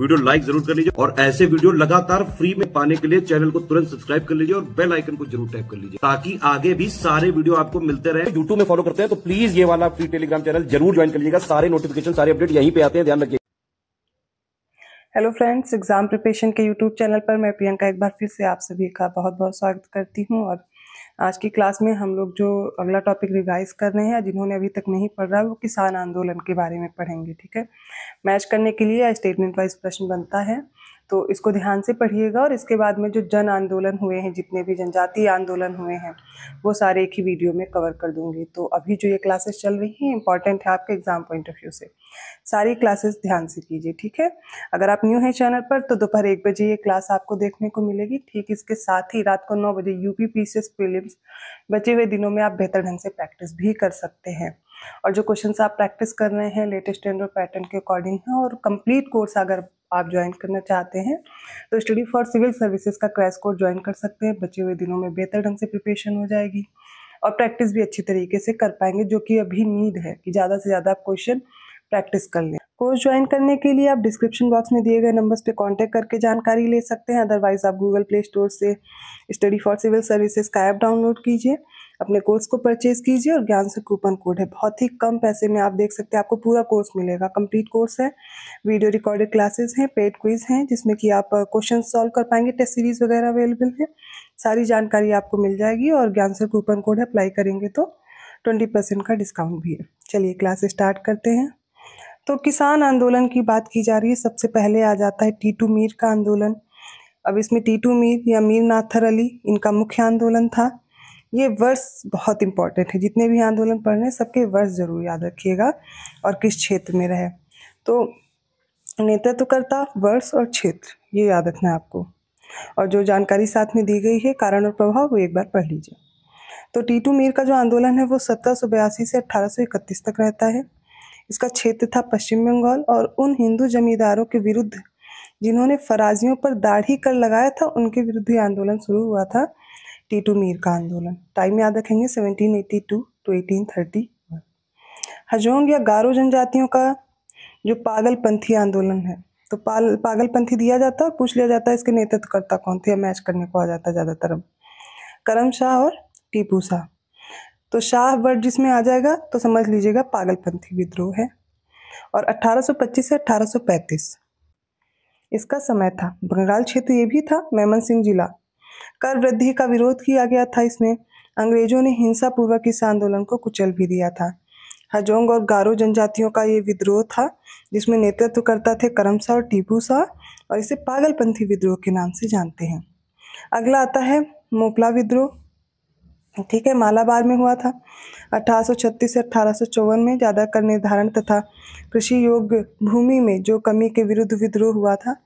video like जरूर कर लीजिए और ऐसे वीडियो लगातार फ्री में पाने के लिए चैनल को तुरंत सब्सक्राइब कर लीजिए और बेल आइकन को जरूर टैप कर लीजिए ताकि आगे भी सारे वीडियो आपको मिलते रहे यूट्यूब में फॉलो करते हैं तो प्लीज ये वाला फ्री टेलीग्राम चैनल जरूर ज्वाइन कर लीजिएगा सारे नोटिफिकेशन सारे अपडेट यहीं पे आते हैं ध्यान रखिए हेलो फ्रेंड्स एग्जाम प्रिपरेशन के यूट्यूब चैनल पर मैं प्रियंका एक बार फिर से आप सभी का बहुत बहुत स्वागत करती हूँ और आज की क्लास में हम लोग जो अगला टॉपिक रिवाइज कर रहे हैं जिन्होंने अभी तक नहीं पढ़ रहा वो किसान आंदोलन के बारे में पढ़ेंगे ठीक है मैच करने के लिए स्टेटमेंट वाइज प्रश्न बनता है तो इसको ध्यान से पढ़िएगा और इसके बाद में जो जन आंदोलन हुए हैं जितने भी जनजातीय आंदोलन हुए हैं वो सारे एक ही वीडियो में कवर कर दूंगी तो अभी जो ये क्लासेस चल रही हैं इंपॉर्टेंट है आपके एग्जाम पॉइंट ऑफ व्यू से सारी क्लासेस ध्यान से कीजिए ठीक है अगर आप न्यू हैं चैनल पर तो दोपहर एक बजे ये क्लास आपको देखने को मिलेगी ठीक इसके साथ ही रात को नौ बजे यू पी पी सी बचे हुए दिनों में आप बेहतर ढंग से प्रैक्टिस भी कर सकते हैं और जो क्वेश्चंस आप प्रैक्टिस कर रहे हैं लेटेस्ट एंड पैटर्न के अकॉर्डिंग है और कंप्लीट कोर्स अगर आप ज्वाइन करना चाहते हैं तो स्टडी फॉर सिविल सर्विसेज का क्रैश कोर्स ज्वाइन कर सकते हैं बचे हुए दिनों में बेहतर ढंग से प्रिपरेशन हो जाएगी और प्रैक्टिस भी अच्छी तरीके से कर पाएंगे जो कि अभी नीड है कि ज़्यादा से ज़्यादा आप क्वेश्चन प्रैक्टिस कर लें कोर्स ज्वाइन करने के लिए आप डिस्क्रिप्शन बॉक्स में दिए गए नंबर्स पे कांटेक्ट करके जानकारी ले सकते हैं अदरवाइज आप गूगल प्ले स्टोर से स्टडी फॉर सिविल सर्विसेज का ऐप डाउनलोड कीजिए अपने कोर्स को परचेज कीजिए और ज्ञान से कूपन कोड है बहुत ही कम पैसे में आप देख सकते हैं आपको पूरा कोर्स मिलेगा कंप्लीट कोर्स है वीडियो रिकॉर्डेड क्लासेस हैं पेड क्विज हैं जिसमें कि आप क्वेश्चन uh, सॉल्व कर पाएंगे टेस्ट सीरीज वगैरह अवेलेबल है सारी जानकारी आपको मिल जाएगी और ज्ञान से कूपन कोड अप्लाई करेंगे तो ट्वेंटी परसेंट का डिस्काउंट भी है चलिए क्लास स्टार्ट करते हैं तो किसान आंदोलन की बात की जा रही है सबसे पहले आ जाता है टीटू मीर का आंदोलन अब इसमें टीटू मीर या मीर नाथर अली इनका मुख्य आंदोलन था ये वर्ष बहुत इंपॉर्टेंट है जितने भी आंदोलन पढ़ रहे हैं सबके वर्ष जरूर याद रखिएगा और किस क्षेत्र में रहे तो नेतृत्वकर्ता वर्ष और क्षेत्र ये याद रखना है आपको और जो जानकारी साथ में दी गई है कारण और प्रभाव वो एक बार पढ़ लीजिए तो टीटू मीर का जो आंदोलन है वो सत्रह से अठारह तक रहता है इसका क्षेत्र था पश्चिम बंगाल और उन हिंदू जमींदारों के विरुद्ध जिन्होंने फराजियों पर दाढ़ी कर लगाया था उनके विरुद्ध आंदोलन शुरू हुआ था टीटू मीर का आंदोलन टाइम याद रखेंगे 1782 टू 1831 हजोंग या गारो जनजातियों का जो पागलपंथी आंदोलन है तो पाल पागलपंथी दिया जाता है पूछ लिया जाता है इसके नेतृत्वकर्ता कौन थे या मैच करने को आ जाता है ज़्यादातर करम शाह और टीपू शाह तो शाह वर्ड जिसमें आ जाएगा तो समझ लीजिएगा पागलपंथी विद्रोह है और 1825 से 1835 इसका समय था बंगाल क्षेत्र ये भी था मेमन सिंह जिला कर वृद्धि का विरोध किया गया था इसमें अंग्रेजों ने हिंसा पूर्वक इस आंदोलन को कुचल भी दिया था हजोंग और गारो जनजातियों का ये विद्रोह था जिसमें नेतृत्व करता थे करम शाह और टीपू शाह और इसे पागलपंथी विद्रोह के नाम से जानते हैं अगला आता है मोपला विद्रोह ठीक है मालाबार में हुआ था 1836 से अठारह में ज़्यादा कर निर्धारण तथा कृषि योग्य भूमि में जो कमी के विरुद्ध विद्रोह हुआ था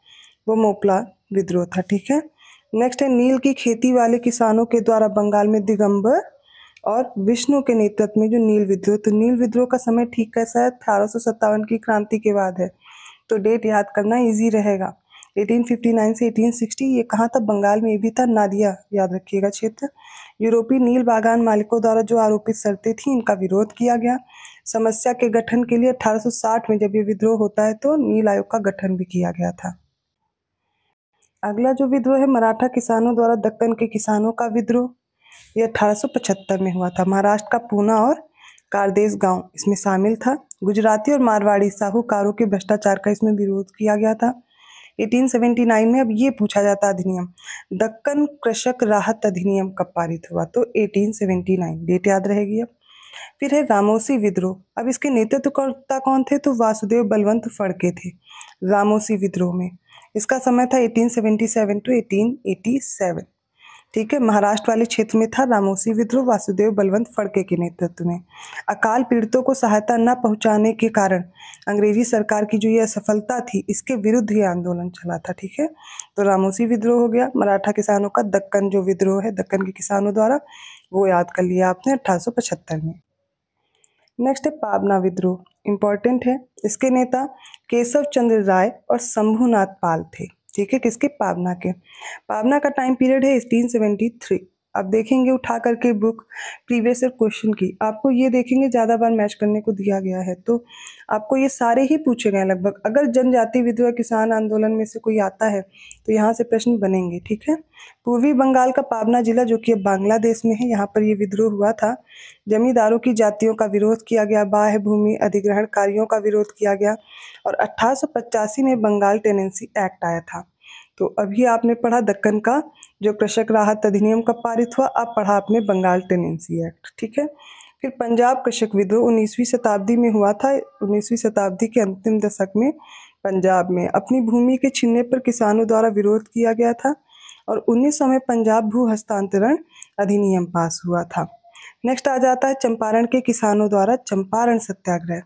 वो मोपला विद्रोह था ठीक है नेक्स्ट है नील की खेती वाले किसानों के द्वारा बंगाल में दिगंबर और विष्णु के नेतृत्व में जो नील विद्रोह तो नील विद्रोह का समय ठीक कैसा है अठारह की क्रांति के बाद है तो डेट याद करना इजी रहेगा 1859 से 1860 ये कहाँ था बंगाल में ये भी था नादिया याद रखिएगा क्षेत्र यूरोपीय नील बागान मालिकों द्वारा जो आरोपित शर्तें थी इनका विरोध किया गया समस्या के गठन के लिए 1860 में जब ये विद्रोह होता है तो नील आयोग का गठन भी किया गया था अगला जो विद्रोह है मराठा किसानों द्वारा दक्कन के किसानों का विद्रोह यह अठारह में हुआ था महाराष्ट्र का पूना और कारदेश गांव इसमें शामिल था गुजराती और मारवाड़ी साहूकारों के भ्रष्टाचार का इसमें विरोध किया गया था 1879 में अब ये पूछा जाता अधिनियम दक्कन कृषक राहत अधिनियम कब पारित हुआ तो 1879 डेट याद रहेगी अब फिर है रामोसी विद्रोह अब इसके नेतृत्वकर्ता कौन थे तो वासुदेव बलवंत फड़के थे रामोसी विद्रोह में इसका समय था 1877 टू 1887 ठीक है महाराष्ट्र वाले क्षेत्र में था रामोसी विद्रोह वासुदेव बलवंत फड़के के नेतृत्व में अकाल पीड़ितों को सहायता न पहुंचाने के कारण अंग्रेजी सरकार की जो ये असफलता थी इसके विरुद्ध ये आंदोलन चला था ठीक है तो रामोसी विद्रोह हो गया मराठा किसानों का दक्कन जो विद्रोह है दक्कन के किसानों द्वारा वो याद कर लिया आपने अट्ठारह में नेक्स्ट है पाबना विद्रोह इम्पॉर्टेंट है इसके नेता केशव चंद्र राय और शंभुनाथ पाल थे ठीक है किसके पावना के पावना का टाइम पीरियड है एटीन सेवेंटी थ्री आप देखेंगे उठा करके बुक प्रीवियस ईयर क्वेश्चन की आपको ये देखेंगे ज़्यादा बार मैच करने को दिया गया है तो आपको ये सारे ही पूछे गए लगभग अगर जनजाति विधवा किसान आंदोलन में से कोई आता है तो यहाँ से प्रश्न बनेंगे ठीक है पूर्वी बंगाल का पावना जिला जो कि अब बांग्लादेश में है यहाँ पर ये विद्रोह हुआ था जमींदारों की जातियों का विरोध किया गया बाह्य भूमि अधिग्रहण कार्यों का विरोध किया गया और अट्ठारह में बंगाल टेनेंसी एक्ट आया था तो अभी आपने पढ़ा दक्कन का जो कृषक राहत अधिनियम का पारित हुआ अब पढ़ा आपने बंगाल टेनेंसी एक्ट ठीक है फिर पंजाब कृषक विद्रोह उन्नीसवीं शताब्दी में हुआ था उन्नीसवीं शताब्दी के अंतिम दशक में पंजाब में अपनी भूमि के छीनने पर किसानों द्वारा विरोध किया गया था और उन्नीस सौ में पंजाब भू हस्तांतरण अधिनियम पास हुआ था नेक्स्ट आ जाता है चंपारण के किसानों द्वारा चंपारण सत्याग्रह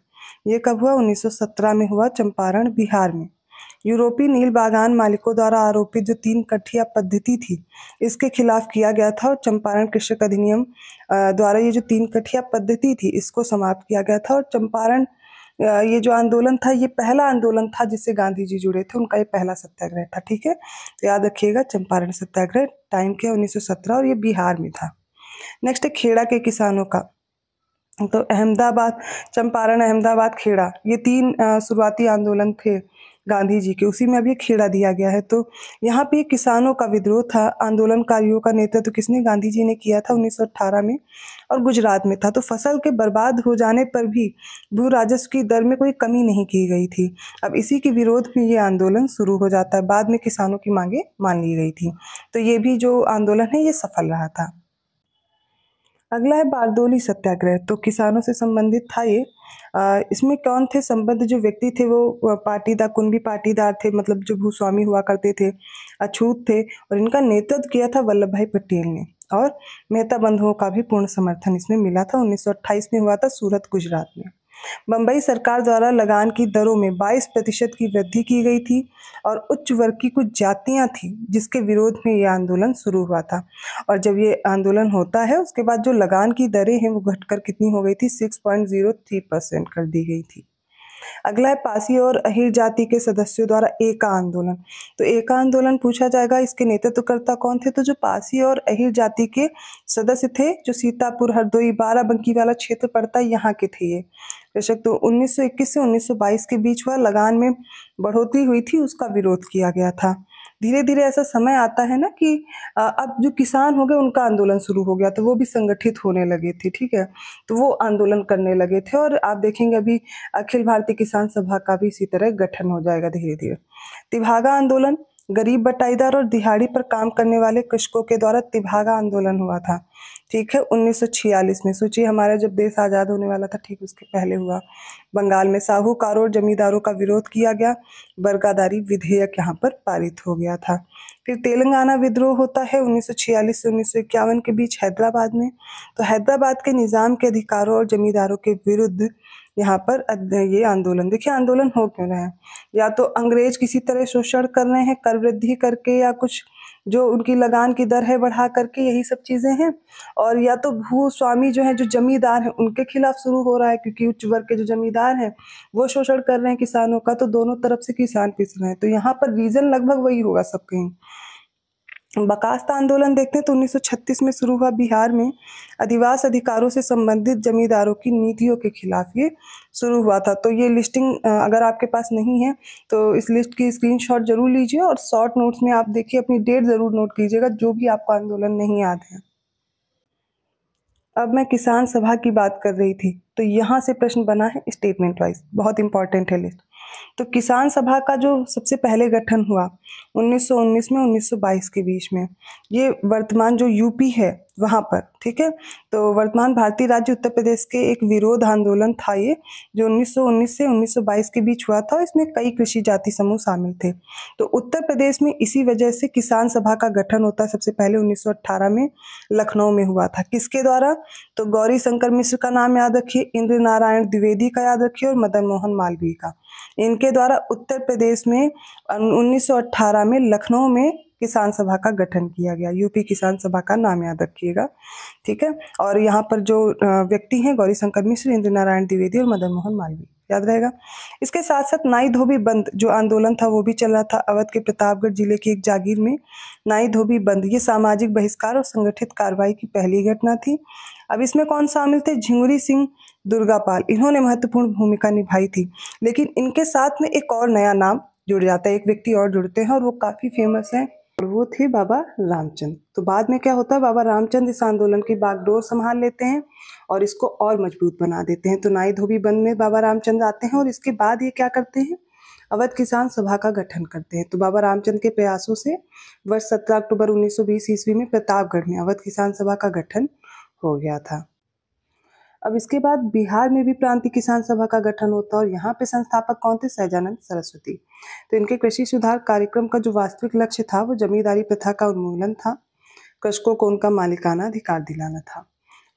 ये कब हुआ 1917 में हुआ चंपारण बिहार में यूरोपीय नील बागान मालिकों द्वारा आरोपित जो तीन कठिया पद्धति थी इसके खिलाफ किया गया था और चंपारण कृषक अधिनियम द्वारा ये जो तीन कठिया पद्धति थी इसको समाप्त किया गया था और चंपारण ये जो आंदोलन था ये पहला आंदोलन था जिससे गांधी जी जुड़े थे उनका ये पहला सत्याग्रह था ठीक है तो याद रखिएगा चंपारण सत्याग्रह टाइम के 1917 और ये बिहार में था नेक्स्ट है खेड़ा के किसानों का तो अहमदाबाद चंपारण अहमदाबाद खेड़ा ये तीन शुरुआती आंदोलन थे गांधी जी के उसी में अब ये खेड़ा दिया गया है तो यहाँ पे किसानों का विद्रोह था आंदोलनकारियों का नेतृत्व तो किसने गांधी जी ने किया था 1918 में और गुजरात में था तो फसल के बर्बाद हो जाने पर भी भू राजस्व की दर में कोई कमी नहीं की गई थी अब इसी के विरोध में ये आंदोलन शुरू हो जाता है बाद में किसानों की मांगें मान ली गई थी तो ये भी जो आंदोलन है ये सफल रहा था अगला है बारदोली सत्याग्रह तो किसानों से संबंधित था ये इसमें कौन थे संबद्ध जो व्यक्ति थे वो पाटीदार भी पाटीदार थे मतलब जो भूस्वामी हुआ करते थे अछूत थे और इनका नेतृत्व किया था वल्लभ भाई पटेल ने और मेहता बंधुओं का भी पूर्ण समर्थन इसमें मिला था 1928 में हुआ था सूरत गुजरात में बम्बई सरकार द्वारा लगान की दरों में 22 प्रतिशत की वृद्धि की गई थी और उच्च वर्ग की कुछ जातियां थी जिसके विरोध में ये आंदोलन शुरू हुआ था और जब ये आंदोलन होता है उसके बाद जो लगान की दरें हैं वो घटकर कितनी हो गई थी सिक्स कर दी गई थी अगला है पासी और अहिर जाति के सदस्यों द्वारा एका आंदोलन तो एका आंदोलन पूछा जाएगा इसके नेतृत्वकर्ता कौन थे तो जो पासी और अहिर जाति के सदस्य थे जो सीतापुर हरदोई बाराबंकी वाला क्षेत्र पड़ता है यहाँ के थे ये दशक तो 1921 से 1922 के बीच हुआ लगान में बढ़ोतरी हुई थी उसका विरोध किया गया था धीरे धीरे ऐसा समय आता है ना कि अब जो किसान हो गए उनका आंदोलन शुरू हो गया तो वो भी संगठित होने लगे थे ठीक है तो वो आंदोलन करने लगे थे और आप देखेंगे अभी अखिल भारतीय किसान सभा का भी इसी तरह गठन हो जाएगा धीरे धीरे तिभागा आंदोलन गरीब बटाईदार और दिहाड़ी पर काम करने वाले कृषकों के द्वारा तिभागा आंदोलन हुआ था ठीक है 1946 में सोचिए हमारा जब देश आज़ाद होने वाला था ठीक उसके पहले हुआ बंगाल में साहूकारों और जमींदारों का विरोध किया गया बरगादारी विधेयक यहाँ पर पारित हो गया था फिर तेलंगाना विद्रोह होता है 1946 से उन्नीस के बीच हैदराबाद में तो हैदराबाद के निज़ाम के अधिकारों और जमींदारों के विरुद्ध यहाँ पर ये आंदोलन देखिए आंदोलन हो क्यों रहे हैं या तो अंग्रेज किसी तरह शोषण कर रहे हैं कर वृद्धि करके या कुछ जो उनकी लगान की दर है बढ़ा करके यही सब चीज़ें हैं और या तो भू स्वामी जो है जो जमींदार हैं उनके खिलाफ शुरू हो रहा है क्योंकि उच्च वर्ग के जो जमींदार हैं वो शोषण कर रहे हैं किसानों का तो दोनों तरफ से किसान पिस रहे हैं तो यहाँ पर रीज़न लगभग वही होगा सब कहीं बकास्ता आंदोलन देखते हैं तो 1936 में शुरू हुआ बिहार में अधिवास अधिकारों से संबंधित जमींदारों की नीतियों के खिलाफ ये शुरू हुआ था तो ये लिस्टिंग अगर आपके पास नहीं है तो इस लिस्ट की स्क्रीनशॉट जरूर लीजिए और शॉर्ट नोट्स में आप देखिए अपनी डेट ज़रूर नोट कीजिएगा जो भी आपको आंदोलन नहीं याद है अब मैं किसान सभा की बात कर रही थी तो यहाँ से प्रश्न बना है स्टेटमेंट वाइज बहुत इंपॉर्टेंट है लिस्ट तो किसान सभा का जो सबसे पहले गठन हुआ 1919 में 1922 के बीच में ये वर्तमान जो यूपी है वहाँ पर ठीक है तो वर्तमान भारतीय राज्य उत्तर प्रदेश के एक विरोध आंदोलन था ये जो 1919 से 1922 के बीच हुआ था इसमें कई कृषि जाति समूह शामिल थे तो उत्तर प्रदेश में इसी वजह से किसान सभा का गठन होता सबसे पहले 1918 में लखनऊ में हुआ था किसके द्वारा तो गौरी शंकर मिश्र का नाम याद रखिए इंद्र नारायण द्विवेदी का याद रखिए और मदन मोहन मालवीय का इनके द्वारा उत्तर प्रदेश में उन्नीस में लखनऊ में किसान सभा का गठन किया गया यूपी किसान सभा का नाम याद रखिएगा ठीक है और यहाँ पर जो व्यक्ति हैं गौरी शंकर मिश्र इंद्र नारायण द्विवेदी और मदन मोहन मालवीय याद रहेगा इसके साथ साथ नाई धोबी बंद जो आंदोलन था वो भी चल रहा था अवध के प्रतापगढ़ जिले की एक जागीर में नाई धोबी बंद ये सामाजिक बहिष्कार और संगठित कार्रवाई की पहली घटना थी अब इसमें कौन शामिल थे झिंगुरी सिंह दुर्गापाल इन्होंने महत्वपूर्ण भूमिका निभाई थी लेकिन इनके साथ में एक और नया नाम जुड़ जाता है एक व्यक्ति और जुड़ते हैं और वो काफ़ी फेमस हैं और वो थे बाबा रामचंद तो बाद में क्या होता है बाबा रामचंद इस आंदोलन की बागडोर संभाल लेते हैं और इसको और मजबूत बना देते हैं तो नाई धोबी बंद में बाबा रामचंद आते हैं और इसके बाद ये क्या करते हैं अवध किसान सभा का गठन करते हैं तो बाबा रामचंद के प्रयासों से वर्ष 17 अक्टूबर 1920 ईस्वी में प्रतापगढ़ में अवध किसान सभा का गठन हो गया था अब इसके बाद बिहार में भी प्रांतीय किसान सभा का गठन होता है और यहाँ पे संस्थापक कौन थे सहजानंद सरस्वती तो इनके कृषि सुधार कार्यक्रम का जो वास्तविक लक्ष्य था वो जमींदारी प्रथा का उन्मूलन था कृषकों को उनका मालिकाना अधिकार दिलाना था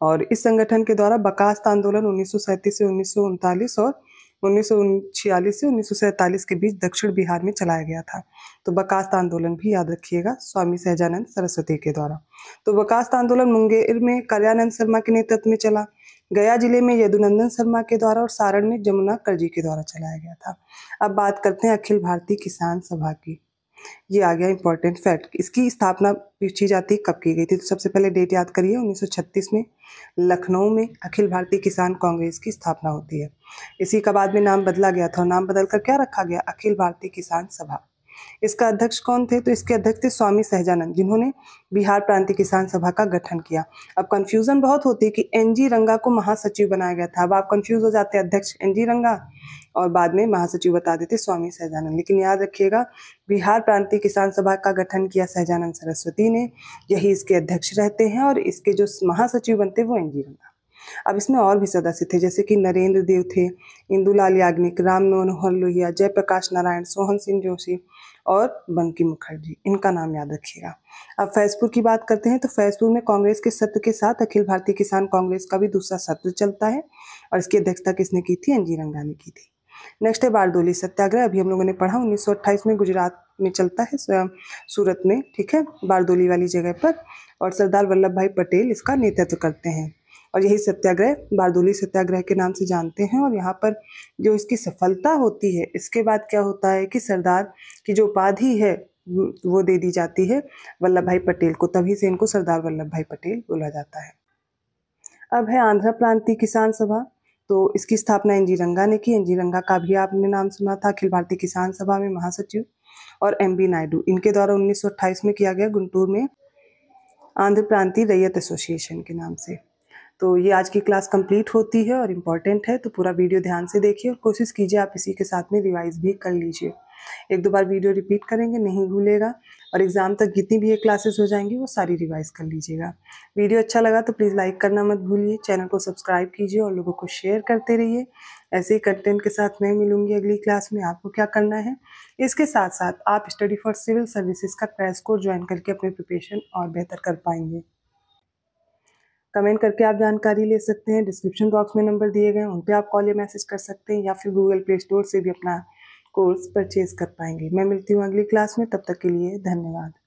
और इस संगठन के द्वारा बकास्त आंदोलन उन्नीस से उन्नीस और उन्नीस से उन्नीस के बीच दक्षिण बिहार में चलाया गया था तो बकास्त आंदोलन भी याद रखिएगा स्वामी सहजानंद सरस्वती के द्वारा तो बकास्त आंदोलन मुंगेर में कल्याणंद शर्मा के नेतृत्व में चला गया जिले में यदुनंदन शर्मा के द्वारा और सारण में जमुना करजी के द्वारा चलाया गया था अब बात करते हैं अखिल भारतीय किसान सभा की ये आ गया इंपॉर्टेंट फैक्ट इसकी स्थापना पूछी जाती कब की गई थी तो सबसे पहले डेट याद करिए 1936 में लखनऊ में अखिल भारतीय किसान कांग्रेस की स्थापना होती है इसी का बाद में नाम बदला गया था और नाम बदल कर क्या रखा गया अखिल भारतीय किसान सभा इसका अध्यक्ष कौन थे तो इसके अध्यक्ष थे स्वामी सहजानंद जिन्होंने बिहार प्रांतीय किसान सभा का गठन किया अब कन्फ्यूज़न बहुत होती है कि एन जी रंगा को महासचिव बनाया गया था अब आप कन्फ्यूज़ हो जाते हैं अध्यक्ष एन जी रंगा और बाद में महासचिव बता देते स्वामी सहजानंद लेकिन याद रखिएगा बिहार प्रांतीय किसान सभा का गठन किया सहजानंद सरस्वती ने यही इसके अध्यक्ष रहते हैं और इसके जो महासचिव बनते हैं वो एन जी रंगा अब इसमें और भी सदस्य थे जैसे कि नरेंद्र देव थे इंदुलाल याग्निक राम मनोहर लोहिया जयप्रकाश नारायण सोहन सिंह जोशी और बंकी मुखर्जी इनका नाम याद रखिएगा अब फैजपुर की बात करते हैं तो फैजपुर में कांग्रेस के सत्र के साथ अखिल भारतीय किसान कांग्रेस का भी दूसरा सत्र चलता है और इसकी अध्यक्षता किसने की थी अंजी रंगा ने की थी नेक्स्ट है बारदोली सत्याग्रह अभी हम लोगों ने पढ़ा उन्नीस में गुजरात में चलता है सूरत में ठीक है बारदोली वाली जगह पर और सरदार वल्लभ भाई पटेल इसका नेतृत्व करते हैं और यही सत्याग्रह बारदोली सत्याग्रह के नाम से जानते हैं और यहाँ पर जो इसकी सफलता होती है इसके बाद क्या होता है कि सरदार की जो उपाधि है वो दे दी जाती है वल्लभ भाई पटेल को तभी से इनको सरदार वल्लभ भाई पटेल बोला जाता है अब है आंध्र प्रांतीय किसान सभा तो इसकी स्थापना एन जी रंगा ने की एन जी रंगा का भी आपने नाम सुना था अखिल भारतीय किसान सभा में महासचिव और एम बी नायडू इनके द्वारा 1928 में किया गया गुंटूर में आंध्र प्रांतीय रैयत एसोसिएशन के नाम से तो ये आज की क्लास कंप्लीट होती है और इम्पॉर्टेंट है तो पूरा वीडियो ध्यान से देखिए और कोशिश कीजिए आप इसी के साथ में रिवाइज भी कर लीजिए एक दो बार वीडियो रिपीट करेंगे नहीं भूलेगा और एग्ज़ाम तक जितनी भी ये क्लासेस हो जाएंगी वो सारी रिवाइज कर लीजिएगा वीडियो अच्छा लगा तो प्लीज़ लाइक करना मत भूलिए चैनल को सब्सक्राइब कीजिए और लोगों को शेयर करते रहिए ऐसे ही कंटेंट के साथ मैं मिलूंगी अगली क्लास में आपको क्या करना है इसके साथ साथ आप स्टडी फॉर सिविल सर्विसेज का प्रेस कोर्स ज्वाइन करके अपनी प्रिपरेशन और बेहतर कर पाएंगे कमेंट करके आप जानकारी ले सकते हैं डिस्क्रिप्शन बॉक्स में नंबर दिए गए उन पर आप कॉल या मैसेज कर सकते हैं या फिर गूगल प्ले स्टोर से भी अपना कोर्स परचेज कर पाएंगे मैं मिलती हूँ अगली क्लास में तब तक के लिए धन्यवाद